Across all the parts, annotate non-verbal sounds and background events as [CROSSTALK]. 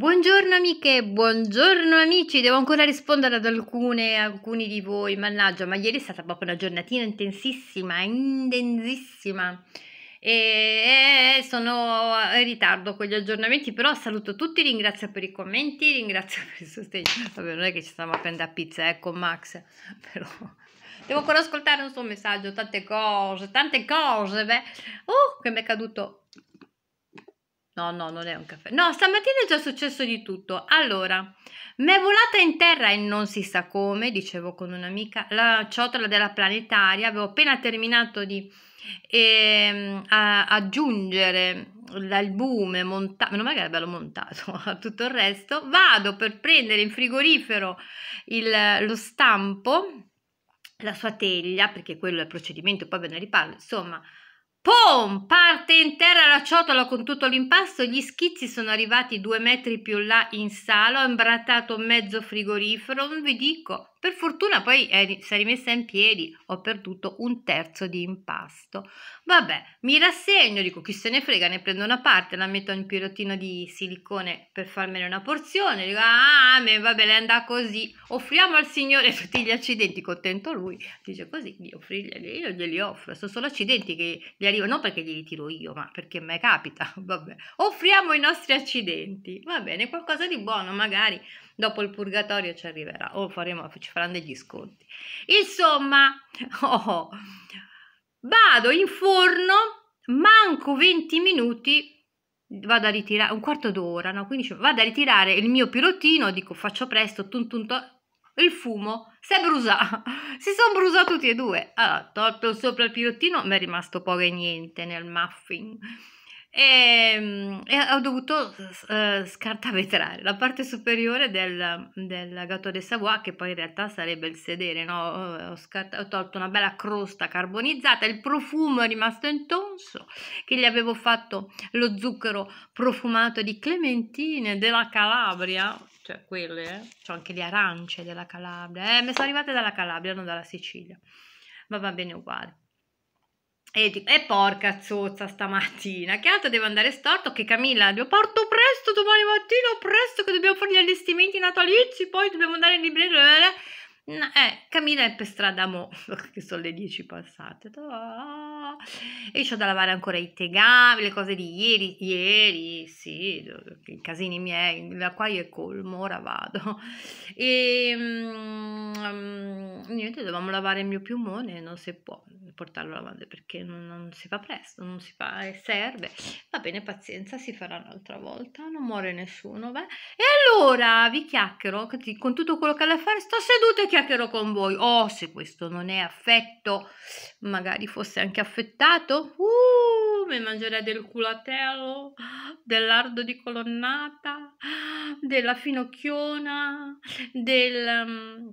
Buongiorno amiche, buongiorno amici, devo ancora rispondere ad alcune, alcuni di voi, mannaggia, ma ieri è stata proprio una giornatina intensissima, intensissima e sono in ritardo con gli aggiornamenti, però saluto tutti, ringrazio per i commenti, ringrazio per il sostegno, vabbè non è che ci stiamo a prendere a pizza eh, con Max, però devo ancora ascoltare un suo messaggio, tante cose, tante cose, beh, oh che mi è caduto No, no, non è un caffè. No, stamattina è già successo di tutto. Allora, mi è volata in terra e non si sa come, dicevo con un'amica, la ciotola della planetaria. Avevo appena terminato di eh, a, aggiungere l'albume montato, meno male che l'abbiamo montato [LAUGHS] a tutto il resto. Vado per prendere in frigorifero il, lo stampo, la sua teglia, perché quello è il procedimento, poi ve ne riparlo. Insomma, Pom! Parte in terra la ciotola con tutto l'impasto. Gli schizzi sono arrivati due metri più là in sala. Ho imbrattato mezzo frigorifero. Non vi dico. Per fortuna poi eh, si è rimessa in piedi, ho perduto un terzo di impasto. Vabbè, mi rassegno, dico chi se ne frega, ne prendo una parte, la metto in un pirottino di silicone per farmene una porzione, dico ah, me, vabbè, è andata così, offriamo al Signore [LAUGHS] tutti gli accidenti, contento lui, dice così, gli offrirglieli, io glieli offro, sono solo accidenti che gli arrivano, non perché glieli tiro io, ma perché a me capita, [LAUGHS] vabbè, offriamo i nostri accidenti, va bene, qualcosa di buono magari dopo il purgatorio ci arriverà o oh, faremo, ci faranno degli sconti. Insomma, [LAUGHS] oh, oh, vado in forno, manco 20 minuti, vado a ritirare, un quarto d'ora, no? Quindi vado a ritirare il mio pirottino, dico faccio presto, tun, tun, tun il fumo si è brusato, [LAUGHS] si sono brusati tutti e due. Allora, tolto sopra il pirottino, mi è rimasto poco e niente nel muffin e, ehm, e ho dovuto uh, eh, scartavetrare la parte superiore del, del gatto de Savoie che poi in realtà sarebbe il sedere no? ho, scarta- ho tolto una bella crosta carbonizzata il profumo è rimasto intonso che gli avevo fatto lo zucchero profumato di clementine della Calabria cioè quelle, eh? c'ho anche le arance della Calabria, eh, mi sono arrivate dalla Calabria, non dalla Sicilia, ma va bene uguale. E tipo, e eh, porca zozza stamattina, che altro deve andare storto che Camilla lo porto presto domani mattina, presto che dobbiamo fare gli allestimenti natalizi, poi dobbiamo andare in libreria. No, eh, Camilla è per strada mo, [LAUGHS] che sono le 10 passate. Ah e ho da lavare ancora i tegami, le cose di ieri, ieri, sì, i casini miei, l'acquaio è colmo, ora vado. E um, mm, niente, dovevamo lavare il mio piumone, non si può portarlo a perché non, non, si fa presto, non si fa, e serve. Va bene, pazienza, si farà un'altra volta, non muore nessuno, va. E allora vi chiacchiero, con tutto quello che ha da fare, sto seduto e chiacchierò con voi. Oh, se questo non è affetto, magari fosse anche affetto affettato? Uh, mi mangerei del culatello, del lardo di colonnata, della finocchiona, del... Um,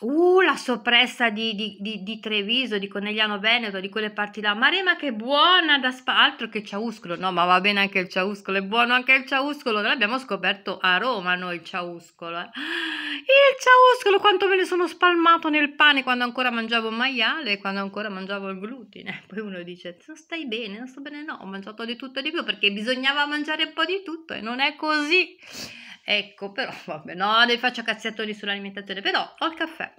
Uh, la soppressa di, di, di, di, Treviso, di Conegliano Veneto, di quelle parti là. Marema che buona da spa, altro che ciauscolo. No, ma va bene anche il ciauscolo, è buono anche il ciauscolo. L'abbiamo scoperto a Roma noi il ciauscolo. Eh. Il ciauscolo, quanto me ne sono spalmato nel pane quando ancora mangiavo maiale, e quando ancora mangiavo il glutine. [LAUGHS] Poi uno dice, stai bene, non sto bene, no, ho mangiato di tutto e di più perché bisognava mangiare un po' di tutto e non è così. Ecco, però [LAUGHS] vabbè, no, ne faccio cazziatori sull'alimentazione, però ho il caffè.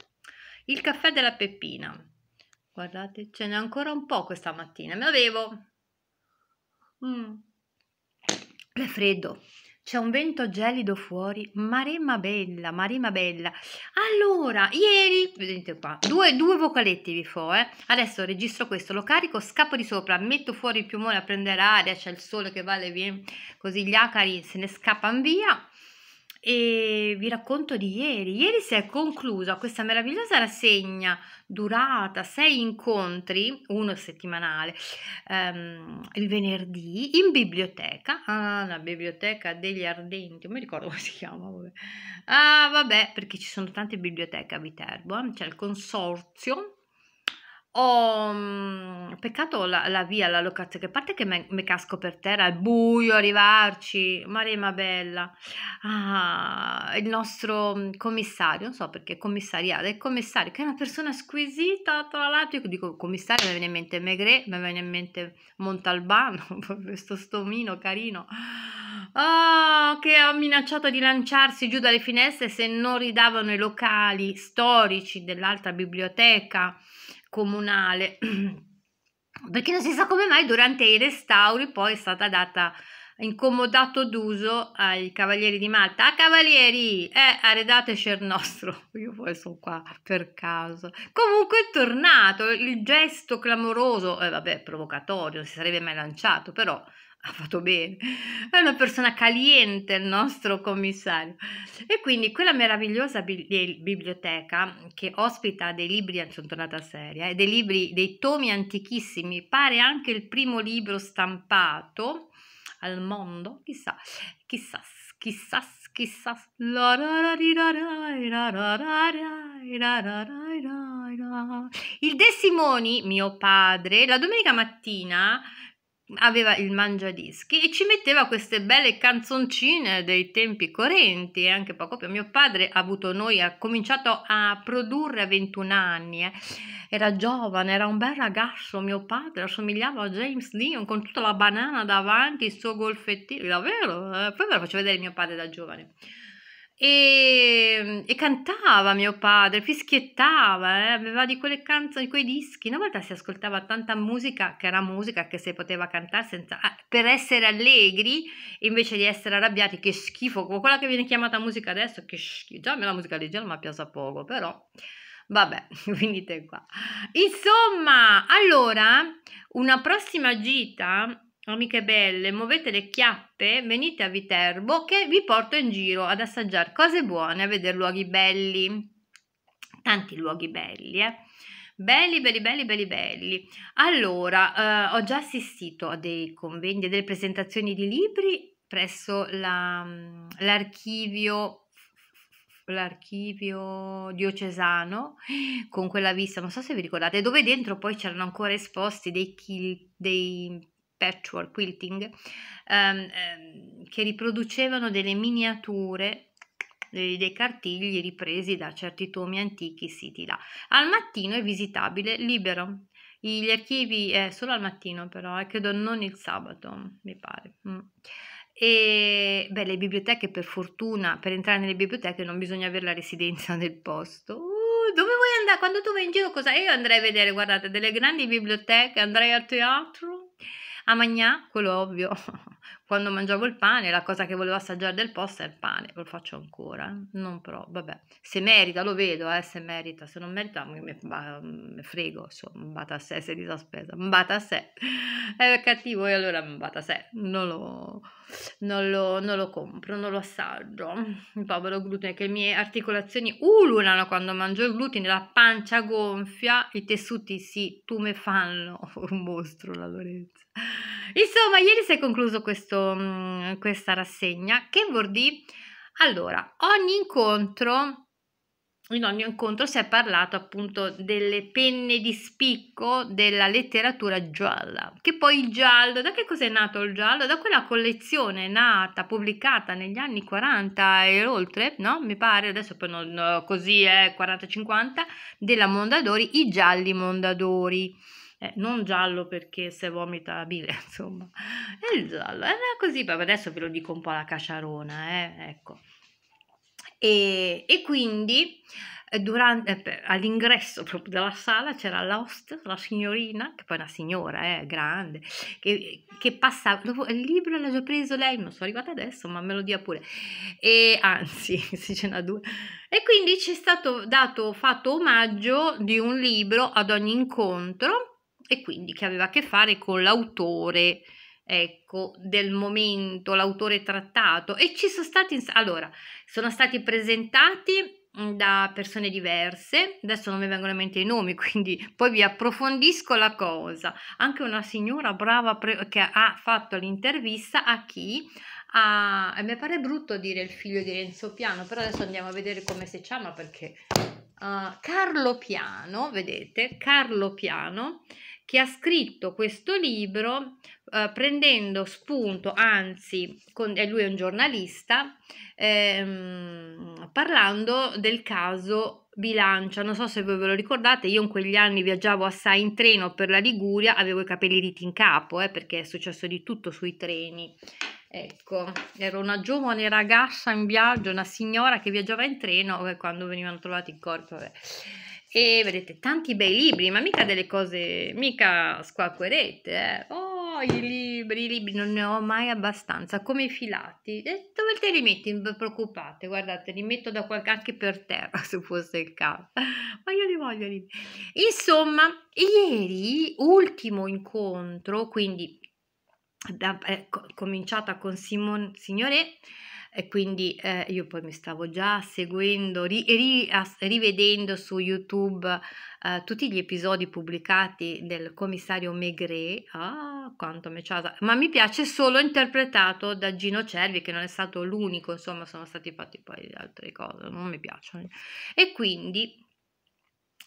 Il caffè della Peppina. Guardate, ce n'è ancora un po' questa mattina, me lo l'avevo. Mm. È freddo. C'è un vento gelido fuori, maremma bella, maremma bella. Allora, ieri, vedete qua, due, due vocaletti vi fo, eh? Adesso registro questo, lo carico, scappo di sopra, metto fuori il piumone a prendere aria, c'è il sole che vale e così gli acari se ne scappano via e vi racconto di ieri. Ieri si è conclusa questa meravigliosa rassegna durata sei incontri, uno settimanale, ehm, il venerdì in biblioteca, ah, la biblioteca degli Ardenti, non mi ricordo come si chiama, vabbè. Ah, vabbè, perché ci sono tante biblioteche a Viterbo, eh. c'è il consorzio ho mhmm, peccato la, la via, la locazione, che parte che mi casco per terra, è buio, arrivarci, Marema Bella, ah, il nostro mhmm, commissario, non so perché commissariale, il commissario che è una persona squisita, tra l'altro, io dico commissario, mi viene in mente Megre, mi viene in mente Montalbano, questo [LAUGHS] stomino carino, oh, che ha minacciato di lanciarsi giù dalle finestre se non ridavano i locali storici dell'altra biblioteca comunale, [CLEARS THROAT] perché non si sa come mai durante i restauri poi è stata data incomodato d'uso ai cavalieri di Malta. Ah, cavalieri, eh, arredate il nostro. [LAUGHS] Io poi sono qua per caso. Comunque è tornato il gesto clamoroso, eh, vabbè, provocatorio, non si sarebbe mai lanciato, però ha fatto bene, è una persona caliente il nostro commissario. E quindi quella meravigliosa biblioteca che ospita dei libri, eh, sono tornata seria, serie, eh, dei libri, dei tomi antichissimi, pare anche il primo libro stampato al mondo, chissà, chissà, chissà, chissà. Il De Simoni, mio padre, la domenica mattina aveva il mangiadischi e ci metteva queste belle canzoncine dei tempi correnti e anche poco più mio padre ha avuto noi ha cominciato a produrre a 21 anni eh. era giovane era un bel ragazzo mio padre assomigliava a James Leon con tutta la banana davanti il suo golfettino davvero eh. poi ve lo faccio vedere mio padre da giovane e, mm, e, cantava mio padre, fischiettava, eh, aveva di quelle canzoni, di quei dischi. Una volta si ascoltava tanta musica che era musica che si poteva cantare senza, ah, per essere allegri invece di essere arrabbiati. Che schifo, quella che viene chiamata musica adesso, che schifo. Già a me la musica leggera mi piace poco, però vabbè, [LAUGHS] finite qua. Insomma, allora, una prossima gita Amiche belle, muovete le chiappe, venite a Viterbo che vi porto in giro ad assaggiare cose buone, a vedere luoghi belli. Tanti luoghi belli, eh. Belli, belli, belli, belli, belli. Allora, eh, ho già assistito a dei convegni, a delle presentazioni di libri presso la, mm, l'archivio, l'archivio diocesano con quella vista, non so se vi ricordate, dove dentro poi c'erano ancora esposti dei, dei patchwork quilting, ehm, ehm, che riproducevano delle miniature dei, dei cartigli ripresi da certi tomi antichi siti là. Al mattino è visitabile libero. Gli archivi eh, solo al mattino però, eh, credo non il sabato, mi pare. Mm. E beh, le biblioteche per fortuna, per entrare nelle biblioteche non bisogna avere la residenza del posto. Uh, dove vuoi andare? Quando tu vai in giro cosa? Io andrei a vedere, guardate, delle grandi biblioteche, andrei al teatro, a Magnà, quello ovvio, quando mangiavo il pane, la cosa che volevo assaggiare del posto è il pane, lo faccio ancora, non però, vabbè, se merita lo vedo, eh, se merita, se non merita mi, mi frego, insomma, mbata a sé, se di mbata a sé, [LAUGHS] è cattivo e allora mbata a sé, non lo, non lo, non lo compro, non lo assaggio, il povero glutine che le mie articolazioni ululano quando mangio il glutine, la pancia gonfia, i tessuti si tumefanno, [LAUGHS] un mostro la Lorenza. Insomma, ieri si è concluso questo questo, mhmm, questa rassegna, che vuol dire, allora, ogni incontro in ogni incontro si è parlato appunto delle penne di spicco della letteratura gialla, che poi il giallo, da che cos'è nato il giallo? Da quella collezione nata, pubblicata negli anni 40 e oltre, no? Mi pare, adesso poi non, così è eh, 40-50, della Mondadori, i gialli Mondadori eh, non giallo perché se vomita bile, [LAUGHS] insomma, è il giallo, era così, adesso ve lo dico un po' alla caciarona, eh, ecco. E, e quindi eh, durante, eh, all'ingresso proprio della sala c'era l'host, la signorina, che poi è una signora, eh, grande, che, che passava, il libro l'ha già preso lei, non sono arrivata adesso, ma me lo dia pure, e anzi, [LAUGHS] si ce n'ha due, e quindi ci è stato dato, fatto omaggio di un libro ad ogni incontro, e quindi che aveva a che fare con l'autore ecco, del momento, l'autore trattato e ci sono stati, allora, sono stati presentati da persone diverse, adesso non mi vengono in mente i nomi, [LAUGHS] quindi poi vi approfondisco la cosa. Anche una signora brava pre- che ha fatto l'intervista a chi a, mi pare brutto dire il figlio di Renzo Piano, però adesso andiamo a vedere come si chiama perché uh, Carlo Piano, vedete, Carlo Piano che ha scritto questo libro eh, prendendo spunto, anzi, con, e lui è un giornalista, ehm, parlando del caso bilancia, non so se voi ve lo ricordate, io in quegli anni viaggiavo assai in treno per la Liguria, avevo i capelli ritti in capo, eh, perché è successo di tutto sui treni. Ecco, ero una giovane ragazza in viaggio, una signora che viaggiava in treno eh, quando venivano trovati i corpi. Vabbè. E vedete tanti bei libri, ma mica delle cose, mica squacquerete, Eh. Oh, i libri, i libri, non ne ho mai abbastanza, come i filati. Eh, dove te li metti? Non vi preoccupate, guardate, li metto da qualche anche per terra, [LAUGHS] se fosse il caso. Ma io li voglio lì. Insomma, ieri, ultimo incontro, quindi da, eh, cominciata con Simone Signoret, e quindi eh, io poi mi stavo già seguendo e ri, ri, rivedendo su YouTube eh, tutti gli episodi pubblicati del commissario Maigret, ah, quanto mi ciasa, ma mi piace solo interpretato da Gino Cervi, che non è stato l'unico, insomma sono stati fatti poi altre cose, non mi piacciono. E quindi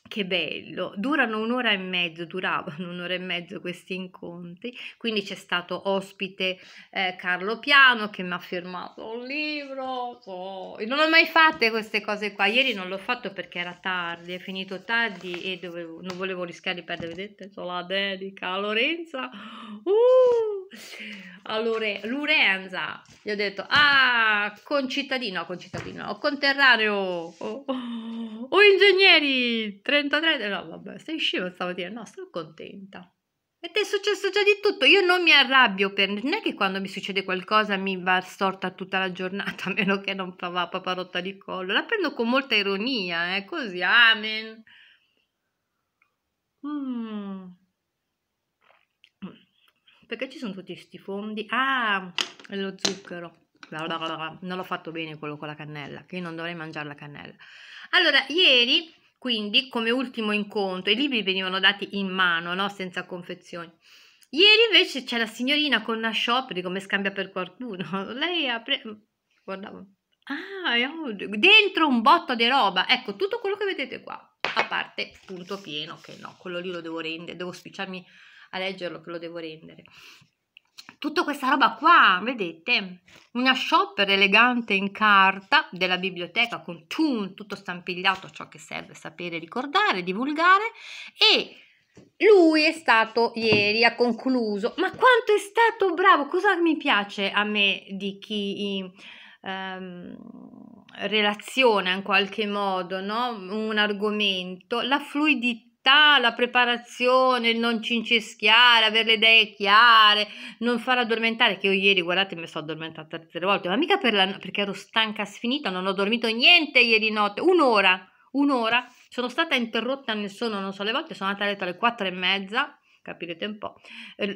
che bello, durano un'ora e mezzo, duravano [LAUGHS] un'ora e mezzo questi incontri, quindi c'è stato ospite eh, Carlo Piano che mi ha firmato un libro, oh. non ho mai fatto queste cose qua, ieri non l'ho fatto perché era tardi, è finito tardi e dovevo, non volevo rischiare di perdere, vedete, so la dedica a Lorenza, uh, a Lore, Lorenza, gli ho detto, ah, concittadino, concittadino, conterraneo, oh, oh o ingegneri 33 no vabbè stai scema stamattina no sono contenta e ti è successo già di tutto io non mi arrabbio per non è che quando mi succede qualcosa mi va storta tutta la giornata [LAUGHS] a meno che non fa paparotta di collo la prendo con molta ironia eh così amen mm. perché ci sono tutti questi fondi ah e lo zucchero non l'ho fatto bene quello con la cannella, che io non dovrei mangiare la cannella. Allora, ieri, quindi, come ultimo incontro, i libri venivano dati in mano, no? senza confezioni. Ieri invece c'è la signorina con una shop, come scambia per qualcuno. [LAUGHS] Lei apre... preso... Mm, Guardavo. Ah, dentro un botto di roba. Ecco, tutto quello che vedete qua, a parte punto pieno, che no, quello lì lo devo rendere, devo spicciarmi a leggerlo, che lo devo rendere tutta questa roba qua, vedete? Una shopper elegante in carta della biblioteca con tun, tutto stampigliato, ciò che serve sapere, ricordare, divulgare e lui è stato ieri, ha concluso, ma quanto è stato bravo, cosa mi piace a me di chi ehm, relaziona in qualche modo no? un argomento, la fluidità onestà, la preparazione, il non cincischiare, avere le idee chiare, non far addormentare, che io ieri, guardate, mi sono addormentata tre volte, ma mica per la, perché ero stanca sfinita, non ho dormito niente ieri notte, un'ora, un'ora, sono stata interrotta nel sonno non so le volte, sono andata a letto alle quattro e mezza, capirete un po',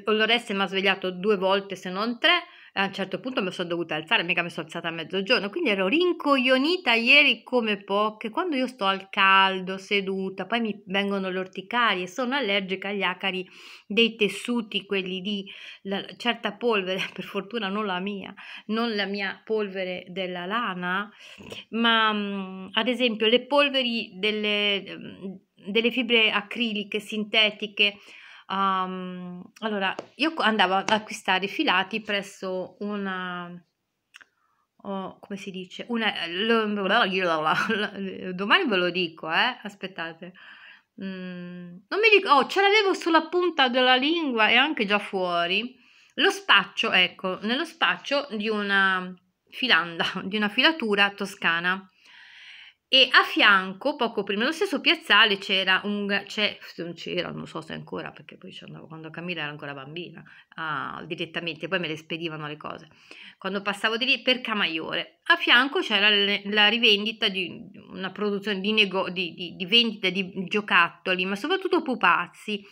l'Oreste mi ha svegliato due volte se non tre, a un certo punto mi sono dovuta alzare, mica mi sono alzata a mezzogiorno, quindi ero rincoglionita ieri come poche, quando io sto al caldo, seduta, poi mi vengono le l'orticaria, sono allergica agli acari dei tessuti, quelli di certa polvere, [LAUGHS] per fortuna non la mia, non la mia polvere della lana, ma mh, mhmm, ad esempio le polveri delle, mhmm, delle fibre acriliche sintetiche, Um, allora, io andavo ad acquistare i filati presso una... Oh, come si dice? Una, domani ve lo dico, eh? Aspettate. Mm, non mi dico, oh, ce l'avevo sulla punta della lingua e anche già fuori. Lo spaccio, ecco, nello spaccio di una filanda, di una filatura toscana e a fianco, poco prima, nello stesso piazzale c'era un... C'è, non c'era, non so se ancora, perché poi ci andavo quando Camilla era ancora bambina, ah, direttamente, poi me le spedivano le cose, quando passavo di lì per Camaiore. A fianco c'era la rivendita di una produzione di, nego, di, di, di vendita di giocattoli, ma soprattutto pupazzi,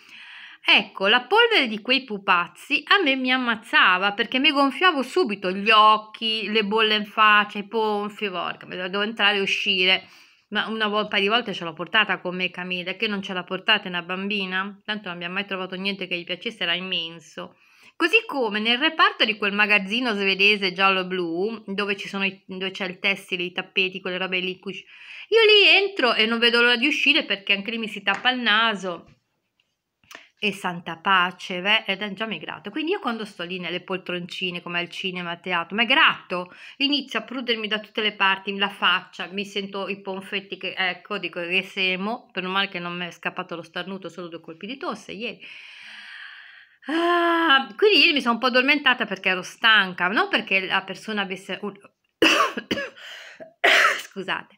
Ecco, la polvere di quei pupazzi a me mi ammazzava perché mi gonfiavo subito gli occhi, le bolle in faccia, i ponfi, porca, me devo entrare e uscire. Ma una volta, di volte ce l'ho portata con me Camilla, che non ce l'ha portata una bambina? Tanto non abbiamo mai trovato niente che gli piacesse, era immenso. Così come nel reparto di quel magazzino svedese giallo-blu, dove, dove c'è il tessile, i tappeti, quelle robe lì, io lì entro e non vedo l'ora di uscire perché anche lì mi si tappa il naso e Santa Pace, beh, ed è già migrato. Quindi io quando sto lì nelle poltroncine, come al cinema, al teatro, ma è grato, inizio a prudermi da tutte le parti, la faccia, mi sento i ponfetti che, ecco, dico che semo, per non male che non mi è scappato lo starnuto, solo due colpi di tosse ieri. Ah, quindi ieri mi sono un po' addormentata perché ero stanca, non perché la persona avesse... Un... [COUGHS] [COUGHS] Scusate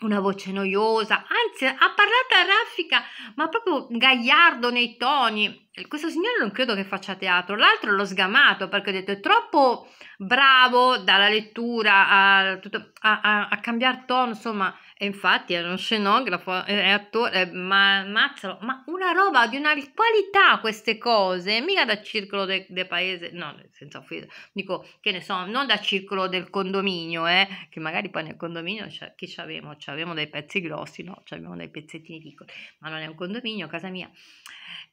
una voce noiosa, anzi ha parlato a raffica, ma proprio gagliardo nei toni. Questo signore non credo che faccia teatro, l'altro l'ho sgamato perché ho detto è troppo bravo dalla lettura a, a, a, a cambiare tono, insomma e infatti era uno scenografo, è attore, ma mazzalo, ma una roba di una qualità queste cose, mica da circolo del de paese, no, senza offesa, dico che ne so, non da circolo del condominio, eh, che magari poi nel condominio chi Ci C'avevamo dei pezzi grossi, no, ci c'avevamo dei pezzettini piccoli, ma non è un condominio, casa mia.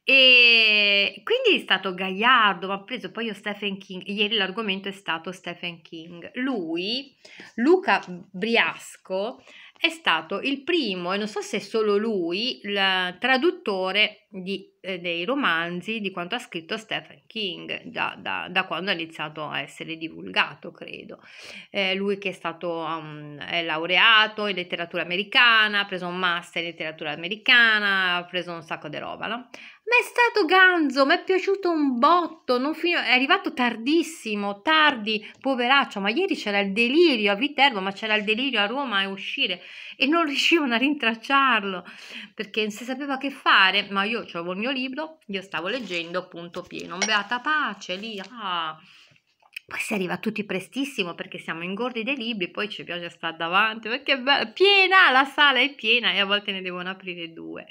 E quindi è stato Gagliardo, ma ha preso poi io Stephen King, ieri l'argomento è stato Stephen King. Lui, Luca Briasco, è stato il primo, e non so se è solo lui, il traduttore di, eh, dei romanzi di quanto ha scritto Stephen King, da, da, da quando ha iniziato a essere divulgato, credo. Eh, lui che è stato um, è laureato in letteratura americana, ha preso un master in letteratura americana, ha preso un sacco di roba, no? Ma è stato ganzo, mi è piaciuto un botto, fino... è arrivato tardissimo, tardi, poveraccio, ma ieri c'era il delirio a Viterbo, ma c'era il delirio a Roma e uscire e non riuscivano a rintracciarlo perché non si sapeva che fare, ma io avevo il mio libro, io stavo leggendo appunto pieno, beata pace lì, ah. Poi si arriva tutti prestissimo perché siamo ingordi dei libri, poi ci piace stare davanti perché è bello. piena, la sala è piena e a volte ne devono aprire due.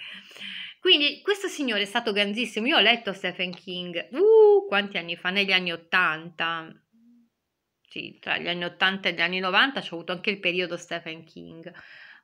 Quindi questo signore è stato grandissimo. Io ho letto Stephen King, uh, quanti anni fa? Negli anni 80. Sì, tra gli anni 80 e gli anni 90 ho avuto anche il periodo Stephen King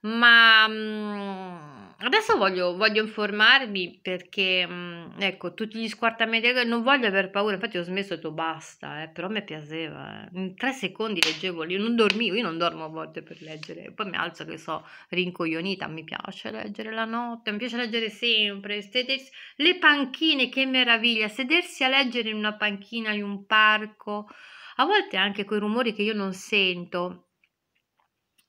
ma mh, mhmm, adesso voglio, voglio, informarmi perché mh, mhmm, ecco tutti gli squartamenti non voglio aver paura infatti ho smesso detto basta eh, però mi piaceva eh. in tre secondi leggevo io non dormivo io non dormo a volte per leggere poi mi alzo che so rincoglionita mi piace leggere la notte mi piace leggere sempre sedersi, le panchine che meraviglia sedersi a leggere in una panchina in un parco a volte anche quei rumori che io non sento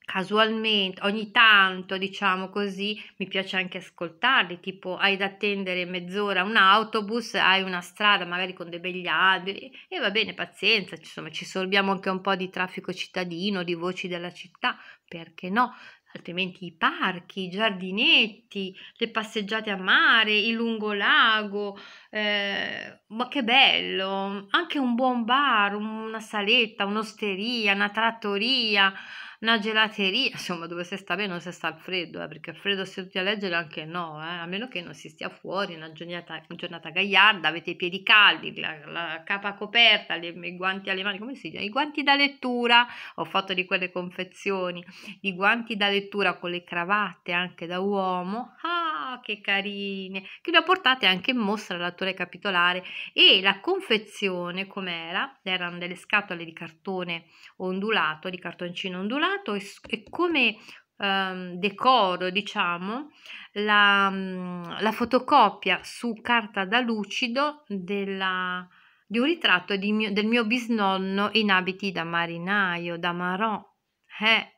casualmente, ogni tanto, diciamo così, mi piace anche ascoltarli, tipo hai da attendere mezz'ora un autobus, hai una strada magari con dei begli alberi e va bene, pazienza, insomma, ci sorbiamo anche un po' di traffico cittadino, di voci della città, perché no? Altrimenti i parchi, i giardinetti, le passeggiate a mare, il lungolago, eh, ma che bello! Anche un buon bar, una saletta, un'osteria, una trattoria una gelateria, [LAUGHS] insomma, dove si sta bene o si sta al freddo, eh, perché al freddo seduti a leggere anche no, eh, a meno che non si stia fuori, una giornata, una giornata gagliarda, avete i piedi caldi, la, la capa coperta, le, i guanti alle mani, come si dice? I guanti da lettura, ho fatto di quelle confezioni, i guanti da lettura con le cravatte anche da uomo, ah, che carine, che le ho portate anche in mostra all'attore capitolare e la confezione com'era, erano delle scatole di cartone ondulato, di cartoncino ondulato e, e come ehm, decoro diciamo la, mhmm, la, fotocopia su carta da lucido della, di un ritratto di mio, del mio bisnonno in abiti da marinaio, da marò. Eh,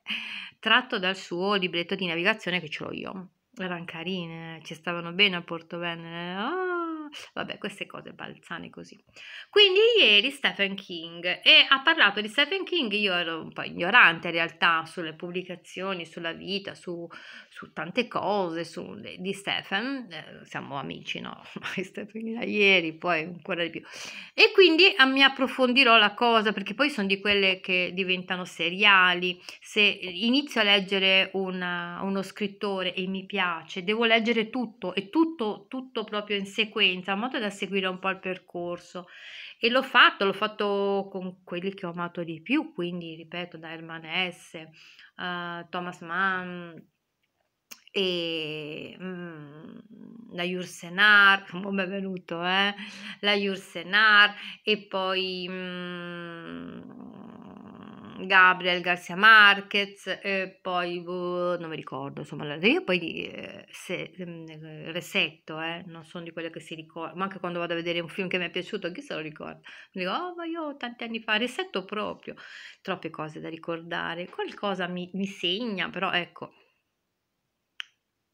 tratto dal suo libretto di navigazione che ce l'ho io erano carine, ci stavano bene a Porto Venere. Oh! Vabbè, queste cose balzane così. Quindi ieri Stephen King e ha parlato di Stephen King, io ero un po' ignorante in realtà sulle pubblicazioni, sulla vita, su, su tante cose su, di Stephen, eh, siamo amici, no? [LAUGHS] Stephen da ieri, poi ancora di più. E quindi ah, mi approfondirò la cosa perché poi sono di quelle che diventano seriali. Se inizio a leggere una, uno scrittore e mi piace, devo leggere tutto e tutto, tutto proprio in sequenza esperienza, modo da seguire un po' il percorso e l'ho fatto, l'ho fatto con quelli che ho amato di più, quindi ripeto da Herman S, uh, eh, Thomas Mann e mm, la Jursenar, buon [LAUGHS] benvenuto, eh? la Jursenar e poi... Mm, Gabriel Garcia Marquez, e poi boh, non mi ricordo, insomma, io poi eh, se, ehm, eh, resetto, non sono di quelle che si ricordano, ma anche quando vado a vedere un film che mi è piaciuto, chi se lo ricorda? Mi dico, oh, ma io tanti anni fa resetto proprio, troppe cose da ricordare, qualcosa mi, mi segna, però ecco,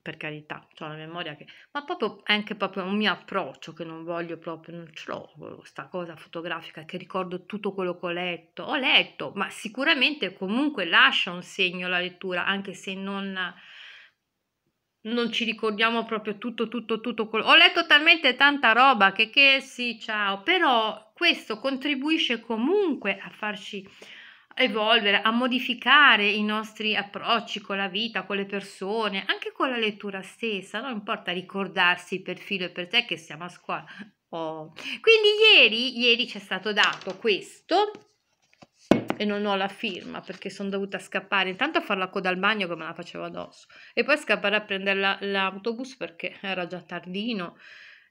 per carità, ho la memoria che... ma proprio è anche proprio un mio approccio che non voglio proprio, non ce l'ho questa cosa fotografica che ricordo tutto quello che ho letto, ho letto, ma sicuramente comunque lascia un segno la lettura, anche se non, non ci ricordiamo proprio tutto, tutto, tutto quello... Ho letto talmente tanta roba che, che sì, ciao, però questo contribuisce comunque a farci evolvere, a modificare i nostri approcci con la vita, con le persone, anche con la lettura stessa, non importa ricordarsi per filo e per te che siamo a scuola. Oh. Quindi ieri, ieri ci è stato dato questo e non ho la firma perché sono dovuta scappare intanto a fare la coda al bagno che me la facevo addosso e poi scappare a prendere la, l'autobus perché era già tardino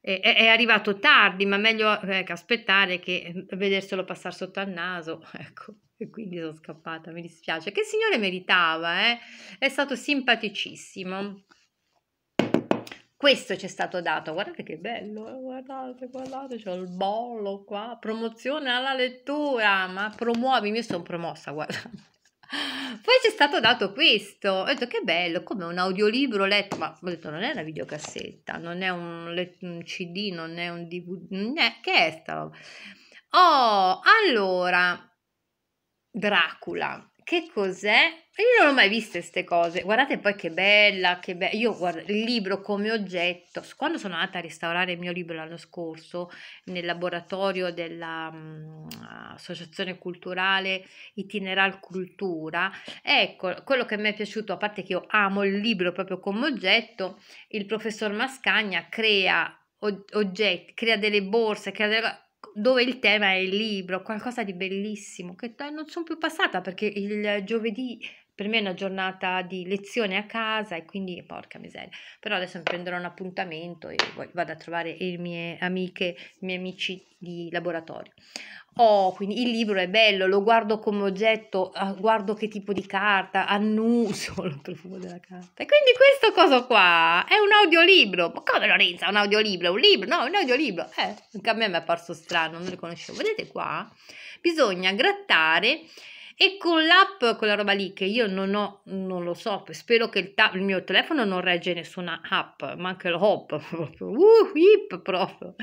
e, è, arrivato tardi ma meglio eh, aspettare che eh, vederselo passare sotto al naso [LAUGHS] ecco e quindi sono scappata, mi dispiace. Che signore meritava, eh? È stato simpaticissimo. Questo ci è stato dato, guardate che bello, eh? guardate, guardate, c'è il bollo qua, promozione alla lettura, ma promuovi, io sono promossa, guarda. Poi c'è stato dato questo, ho detto che bello, come un audiolibro letto, ma ho detto non è una videocassetta, non è un, un CD, non è un DVD, non è, che è sta roba? Oh, allora, Dracula. Che cos'è? Io non ho mai visto queste cose. Guardate poi che bella, che bella. Io guardo il libro come oggetto. Quando sono andata a restaurare il mio libro l'anno scorso nel laboratorio dell'associazione mm, um, culturale Itineral Cultura, ecco, quello che mi è piaciuto, a parte che io amo il libro proprio come oggetto, il professor Mascagna crea oggetti, crea delle borse, crea delle dove il tema è il libro, qualcosa di bellissimo, che non sono più passata perché il giovedì per me è una giornata di lezione a casa e quindi porca miseria, però adesso mi prenderò un appuntamento e vado a trovare le mie amiche, i miei amici di laboratorio. Oh, quindi il libro è bello, lo guardo come oggetto, ah, guardo che tipo di carta, annuso [LAUGHS] il profumo della carta. E quindi questo coso qua è un audiolibro. Ma come Lorenza, un audiolibro? Un libro? No, un audiolibro. Eh, anche a me mi è apparso strano, non lo conoscevo. Vedete qua? Bisogna grattare e con l'app, quella roba lì che io non ho, non lo so, spero che il, ta- il mio telefono non regge nessuna app, ma anche l'hop, uh, hip proprio.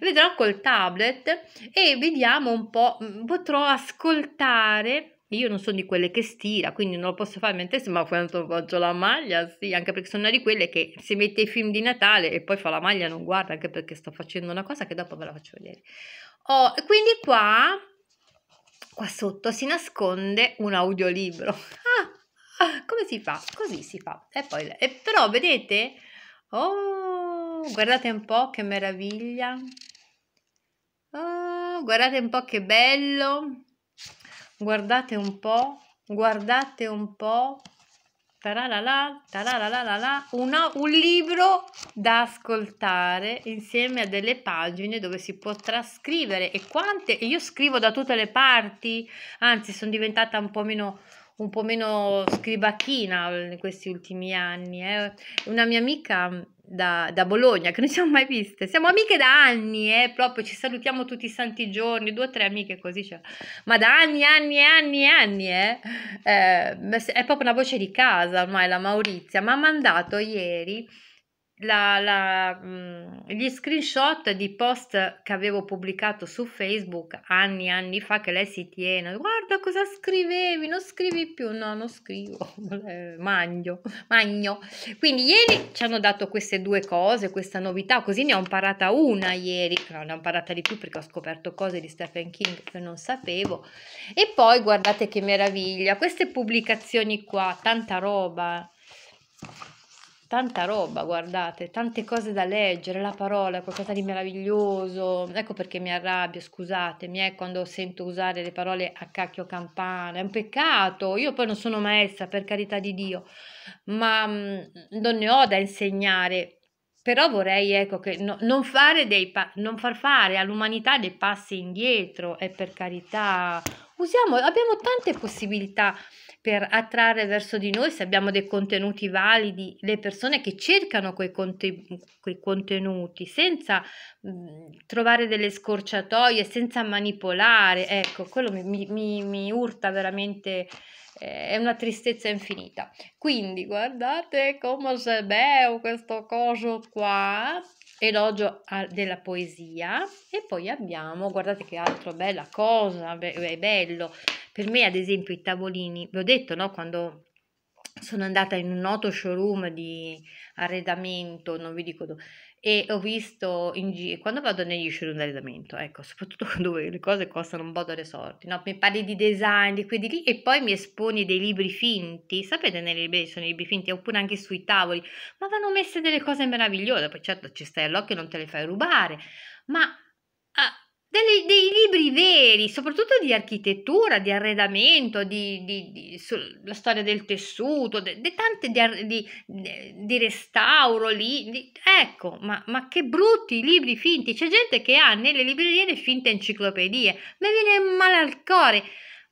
Vedrò col tablet e vediamo un po', mm, potrò ascoltare io non sono di quelle che stira, quindi non lo posso fare mentre ma quando faccio la maglia, sì, anche perché sono una di quelle che si mette i film di Natale e poi fa la maglia non guarda, anche perché sto facendo una cosa che dopo ve la faccio vedere. Oh, quindi qua qua sotto si nasconde un audiolibro. Ah, ah, come si fa? Così si fa. E poi, e però vedete? Oh, guardate un po' che meraviglia. Oh, guardate un po' che bello. Guardate un po', guardate un po' taralala, taralala, una, un libro da ascoltare insieme a delle pagine dove si può trascrivere e quante, io scrivo da tutte le parti, anzi sono diventata un po' meno un po' meno scribacchina in questi ultimi anni. Eh. Una mia amica da, da, Bologna, che non ci siamo mai viste. Siamo amiche da anni, eh, proprio ci salutiamo tutti i santi giorni, due o tre amiche così, cioè. ma da anni, anni, anni, anni, eh. eh. È proprio una voce di casa ormai la Maurizia, mi ha mandato ieri la, la, mm, gli screenshot di post che avevo pubblicato su Facebook anni e anni fa che lei si tiene guarda cosa scrivevi non scrivi più no non scrivo [LAUGHS] eh, magno magno quindi ieri ci hanno dato queste due cose questa novità così ne ho imparata una ieri però ne ho imparata di più perché ho scoperto cose di Stephen King che non sapevo e poi guardate che meraviglia queste pubblicazioni qua tanta roba tanta roba, guardate, tante cose da leggere, la parola, qualcosa di meraviglioso. Ecco perché mi arrabbio, scusatemi, eh, quando sento usare le parole a cacchio campana. È un peccato. Io poi non sono maestra, per carità di Dio, ma mm, non ne ho da insegnare. Però vorrei ecco, che no, non, fare dei pa- non far fare all'umanità dei passi indietro, è per carità. Usiamo, abbiamo tante possibilità per attrarre verso di noi, se abbiamo dei contenuti validi, le persone che cercano quei, conte- quei contenuti senza mhmm, trovare delle scorciatoie, senza manipolare. Ecco, quello mi, mi, mi urta veramente eh, è una tristezza infinita. Quindi guardate come se beu questo coso qua, elogio della poesia e poi abbiamo, guardate che altro bella cosa, è bello, per me, ad esempio, i tavolini, vi ho detto, no, quando sono andata in un noto showroom di arredamento, non vi dico dove, e ho visto in giro, quando vado negli showroom di arredamento, ecco, soprattutto [LAUGHS] dove le cose costano un po' delle sorti, no? Mi parli di design, di quelli lì, e poi mi esponi dei libri finti, sapete, nei libri sono i libri finti, oppure anche sui tavoli, ma vanno messe delle cose meravigliose, poi certo ci stai all'occhio e non te le fai rubare, ma... Ah, delle, dei libri veri, soprattutto di architettura, di arredamento, di, di, di la storia del tessuto, di tante di, di restauro lì. ecco, ma, ma, che brutti libri finti! C'è gente che ha nelle librerie le finte enciclopedie, mi viene male al cuore.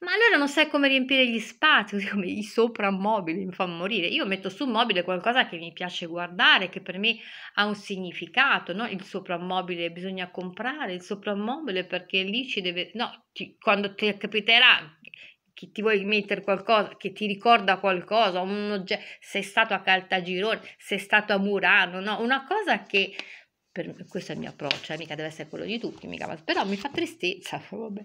Ma allora non sai come riempire gli spazi, come i soprammobili mi fa morire. Io metto su un mobile qualcosa che mi piace guardare, che per me ha un significato, no? Il soprammobile bisogna comprare il soprammobile perché lì ci deve no, ti, quando ti capiterà che ti vuoi mettere qualcosa che ti ricorda qualcosa, un oggetto, sei stato a Caltagirone, sei stato a Murano, no? Una cosa che per, questo è il mio approccio, eh, mica deve essere quello di tutti, mica, però mi fa tristezza. [LAUGHS] Vabbè.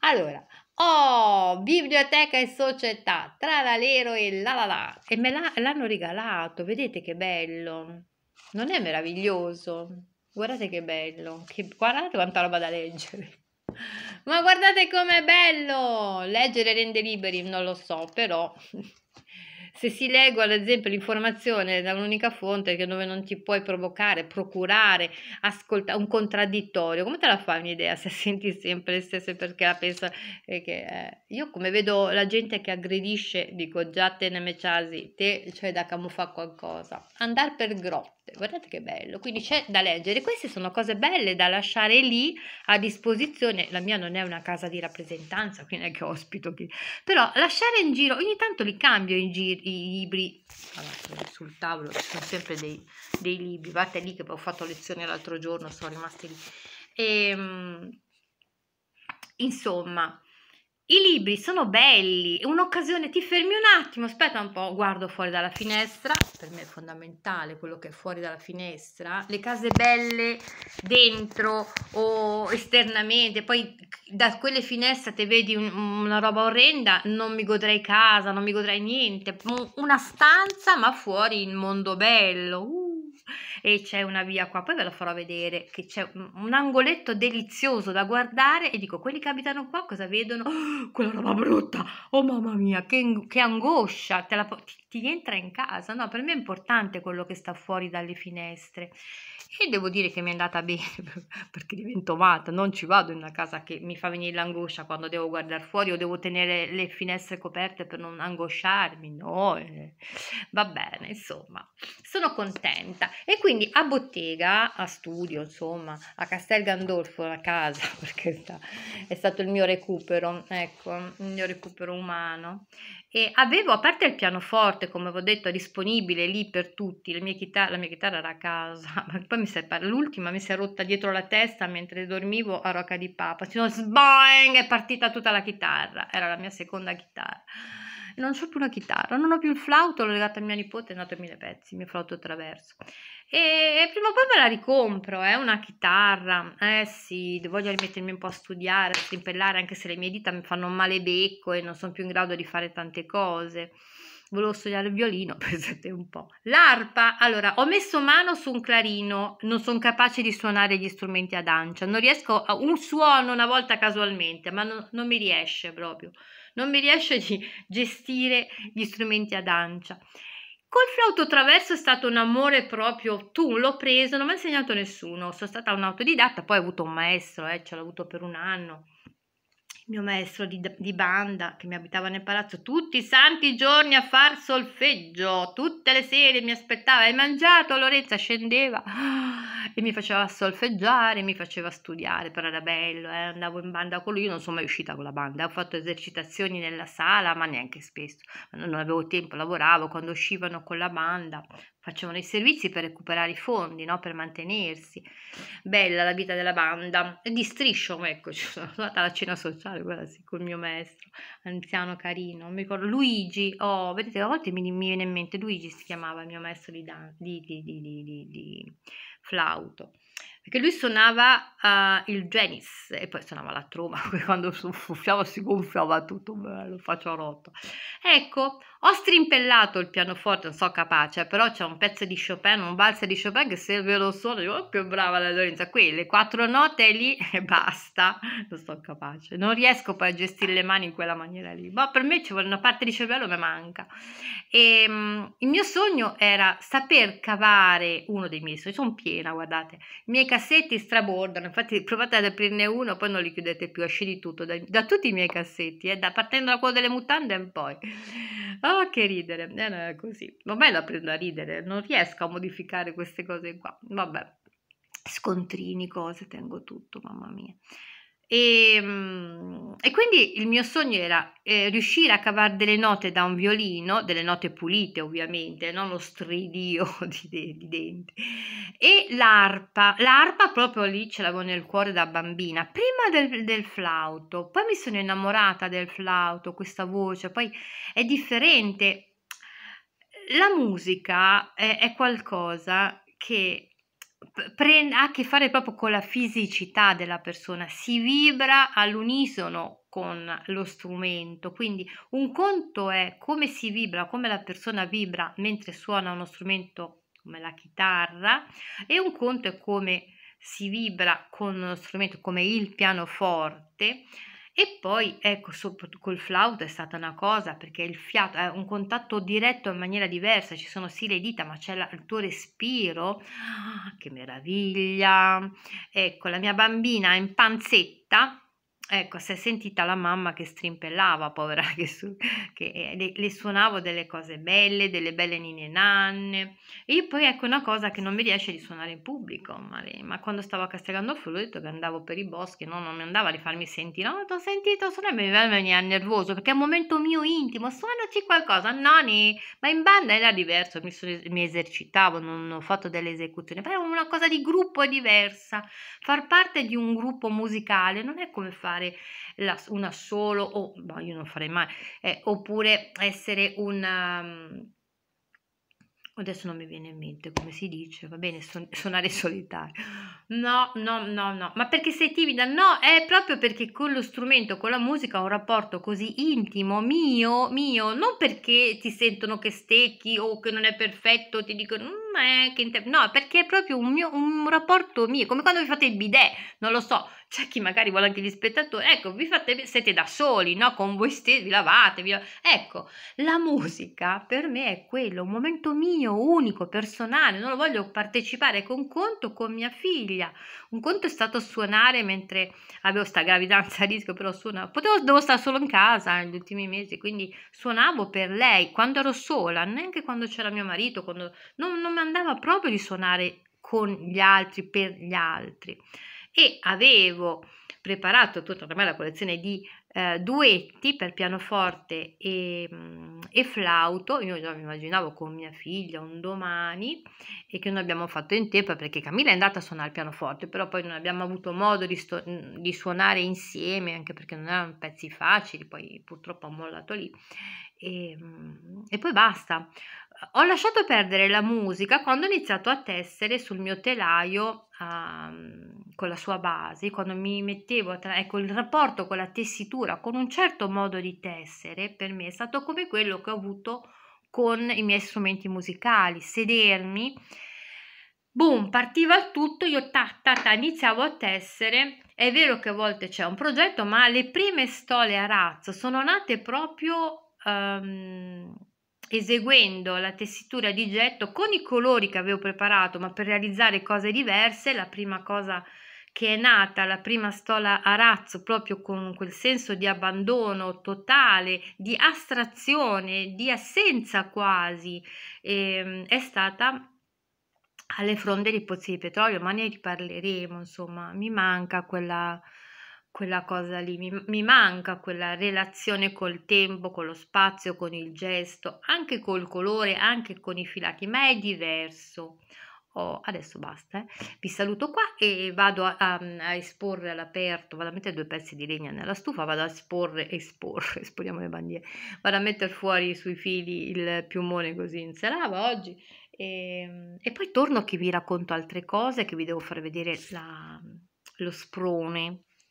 Allora, Oh, biblioteca e società, tra la Lero e la la la. E me l'hanno regalato, vedete che bello. Non è meraviglioso? Guardate che bello, che, guardate quanta roba da leggere. [LAUGHS] Ma guardate com'è bello! Leggere rende liberi, non lo so, però se si leggo ad esempio l'informazione da un'unica fonte dove non ti puoi provocare, procurare, ascoltare un contraddittorio, come te la fai un'idea se [LAUGHS] senti sempre le stesse perché la pensa eh, che eh. io come vedo la gente che aggredisce, dico già te ne meciasi, te c'è cioè, da camuffare qualcosa. Andare per grotte, guardate che bello, quindi c'è da leggere, queste sono cose belle da lasciare lì a disposizione, la mia non è una casa di rappresentanza, quindi è che ospito chi, però lasciare in giro, ogni tanto li cambio in giro i libri allora, sul tavolo ci sono sempre dei, dei libri guardate lì che ho fatto lezione l'altro giorno sono rimaste lì e, ehm, insomma i libri sono belli, è un'occasione, ti fermi un attimo, aspetta un po', guardo fuori dalla finestra, per me è fondamentale quello che è fuori dalla finestra, le case belle dentro o esternamente, poi da quelle finestre te vedi un, una roba orrenda, non mi godrei casa, non mi godrei niente, una stanza ma fuori il mondo bello. Uh e c'è una via qua, poi ve la farò vedere, che c'è un angoletto delizioso da guardare e dico, quelli che abitano qua cosa vedono? Oh, [GASPS] quella roba brutta, oh mamma mia, che, che angoscia, la, ti, ti entra in casa, no? Per me è importante quello che sta fuori dalle finestre e devo dire che mi è andata [LAUGHS] bene perché divento matta, non ci vado in una casa che mi fa venire l'angoscia quando devo guardare fuori o devo tenere le finestre coperte per non angosciarmi, no, eh. va bene, insomma, sono contenta e quindi quindi a bottega, a studio, insomma, a Castel Gandolfo, a casa, [LAUGHS] perché è stato il mio recupero, ecco, il mio recupero umano. E avevo, a parte il pianoforte, come avevo detto, disponibile lì per tutti, la mia chitarra, la mia chitarra era a casa, [LAUGHS] ma poi mi si è, l'ultima mi si è rotta dietro la testa mentre dormivo a Rocca di Papa, sino sboing, è partita tutta la chitarra, era la mia seconda chitarra non so più la chitarra, non ho più il flauto, l'ho legata a mia nipote, è andato a mille pezzi, mi mio flauto attraverso. E prima o poi me la ricompro, è eh, una chitarra, eh sì, voglio rimettermi un po' a studiare, a strimpellare, anche se le mie dita mi fanno male becco e non sono più in grado di fare tante cose volevo studiare il violino, [LAUGHS] pensate un po'. L'arpa, allora, ho messo mano su un clarino, non sono capace di suonare gli strumenti ad ancia, non riesco a un suono una volta casualmente, ma non, non mi riesce proprio, non mi riesce di gestire gli strumenti ad ancia. Col flauto traverso è stato un amore proprio, tu l'ho preso, non mi ha insegnato nessuno, sono stata un'autodidatta, poi ho avuto un maestro, eh, ce l'ho avuto per un anno, mio maestro di, di, banda che mi abitava nel palazzo tutti i santi giorni a far solfeggio, tutte le sere mi aspettava, hai mangiato Lorenza, scendeva [GASPS] e mi faceva solfeggiare, mi faceva studiare, però era bello, eh? andavo in banda con lui, io non sono mai uscita con la banda, ho fatto esercitazioni nella sala, ma neanche spesso, non avevo tempo, lavoravo quando uscivano con la banda, facevano i servizi per recuperare i fondi, no? per mantenersi. Bella la vita della banda. E di striscio, ecco, [LAUGHS] ci sono andata alla cena sociale, guarda, sì, col mio maestro, anziano carino, mi ricordo Luigi, oh, vedete, a volte mi, mi viene in mente Luigi si chiamava il mio maestro di, dan- di, di, di flauto. Perché lui suonava uh, il Genis e poi suonava la tromba, [LAUGHS] quando soffiava si gonfiava tutto bello, faccio rotto. Ecco, ho strimpellato il pianoforte, non so capace, però c'è un pezzo di Chopin, un valzer di Chopin che se ve lo suono io, oh, più brava la Lorenza, qui le quattro note lì [LAUGHS] e basta, non so capace, non riesco poi a gestire le mani in quella maniera lì, ma boh, per me ci vuole una parte di cervello che manca. E, ehm, il mio sogno era saper cavare uno dei miei sogni, sono piena, guardate, i miei cassetti strabordano, infatti provate ad aprirne uno, poi non li chiudete più, esce di tutto, da, da tutti i miei cassetti, eh, da, partendo da quello delle mutande in poi. Oh, che ridere, eh, così. Vabbè, la prendo a ridere, non riesco a modificare queste cose qua. Vabbè, scontrini, cose, tengo tutto, mamma mia. E, ehm, e, quindi il mio sogno era eh, riuscire a cavare delle note da un violino, delle note pulite ovviamente, non lo stridio [LAUGHS] di, di denti, e l'arpa, l'arpa proprio lì ce l'avevo nel cuore da bambina, prima del, del flauto, poi mi sono innamorata del flauto, questa voce, poi è differente. La musica è, è qualcosa che pre- ha a che fare proprio con la fisicità della persona, si vibra all'unisono con lo strumento, quindi un conto è come si vibra, come la persona vibra mentre suona uno strumento come la chitarra e un conto è come si vibra con uno strumento come il pianoforte e poi, ecco, sopra, col flauto è stata una cosa, perché il fiato è eh, un contatto diretto in maniera diversa, ci sono sì le dita, ma c'è la, il tuo respiro, ah, che meraviglia! Ecco, la mia bambina in panzetta Ecco, si è sentita la mamma che strimpellava, povera, [LAUGHS] che, su, che eh, le, le, suonavo delle cose belle, delle belle nine nanne. E poi ecco una cosa che non mi riesce di suonare in pubblico, ma, ma quando stavo a Castellandolfo ho detto che andavo per i boschi, no, non mi andava di farmi sentire, no, ah, ti ho sentito suonare, mi veniva nervoso, perché è un momento mio intimo, suonaci qualcosa, noni, ma in banda era diverso, mi, mi esercitavo, non ho fatto delle esecuzioni, però una cosa di gruppo è diversa, far parte di un gruppo musicale non è come fare fare la, una solo, o no, io non farei mai, eh, oppure essere un um, adesso non mi viene in mente come si dice, va bene, son- [LAUGHS] suonare solitario. No, no, no, no, ma perché sei timida? No, è proprio perché con lo strumento, con la musica ho un rapporto così intimo, mio, mio, non perché ti sentono che stecchi o che non è perfetto, ti dicono... Mm, non è che... Inter... No, perché è proprio un, mio, un rapporto mio, come quando vi fate il bidet, non lo so, c'è chi magari vuole anche gli spettatori, ecco, vi fate, siete da soli, no? Con voi stessi, vi lavate, vi... ecco, la musica per me è quello, un momento mio, unico, personale, non lo voglio partecipare con conto con mia figlia, un conto è stato suonare mentre avevo sta gravidanza a rischio, però suonavo, potevo, devo stare solo in casa negli ultimi mesi, quindi suonavo per lei, quando ero sola, neanche quando c'era mio marito, quando... non, non, andava proprio di suonare con gli altri, per gli altri. E avevo preparato tutta la mia collezione di eh, duetti per pianoforte e, mm, e, flauto, io già mi immaginavo con mia figlia un domani e che non abbiamo fatto in tempo perché Camilla è andata a suonare il pianoforte, però poi non abbiamo avuto modo di, sto, mm, di suonare insieme anche perché non erano pezzi facili, poi purtroppo ho mollato lì e, mm, e poi basta ho lasciato perdere la musica quando ho iniziato a tessere sul mio telaio uh, con la sua base, quando mi mettevo tra- ecco il rapporto con la tessitura, con un certo modo di tessere, per me è stato come quello che ho avuto con i miei strumenti musicali, sedermi, boom, partiva il tutto, io ta, ta, ta, iniziavo a tessere. È vero che a volte c'è un progetto, ma le prime stole a razzo sono nate proprio um, eseguendo la tessitura di getto con i colori che avevo preparato ma per realizzare cose diverse la prima cosa che è nata la prima stola a razzo proprio con quel senso di abbandono totale di astrazione di assenza quasi ehm, è stata alle fronde dei pozzi di petrolio ma ne riparleremo insomma mi manca quella quella cosa lì, mi, mi manca quella relazione col tempo, con lo spazio, con il gesto, anche col colore, anche con i filati, ma è diverso. Oh, adesso basta, eh. vi saluto qua e vado a, a, mm, a, esporre all'aperto, vado a mettere due pezzi di legna nella stufa, vado a esporre, esporre, [LAUGHS] esponiamo le bandiere, vado a mettere fuori sui fili il piumone così in serava oggi e, ehm, e, poi torno che vi racconto altre cose, che vi devo far vedere la, lo sprone.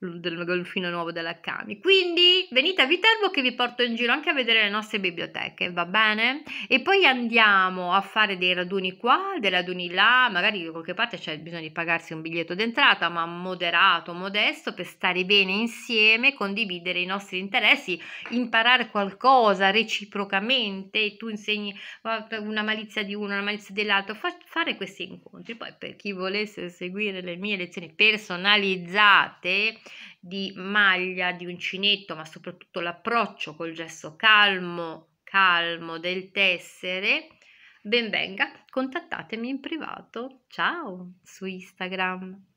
del golfino nuovo della Cami. Quindi venite a Viterbo che vi porto in giro anche a vedere le nostre biblioteche, va bene? E poi andiamo a fare dei raduni qua, dei raduni là, magari da qualche parte c'è bisogno di pagarsi un biglietto d'entrata, ma moderato, modesto, per stare bene insieme, condividere i nostri interessi, imparare qualcosa reciprocamente, tu insegni una malizia di uno, una malizia dell'altro, fa fare questi incontri. Poi per chi volesse seguire le mie lezioni personalizzate, di maglia, di uncinetto, ma soprattutto l'approccio col gesso calmo, calmo del tessere, ben venga, contattatemi in privato. Ciao su Instagram.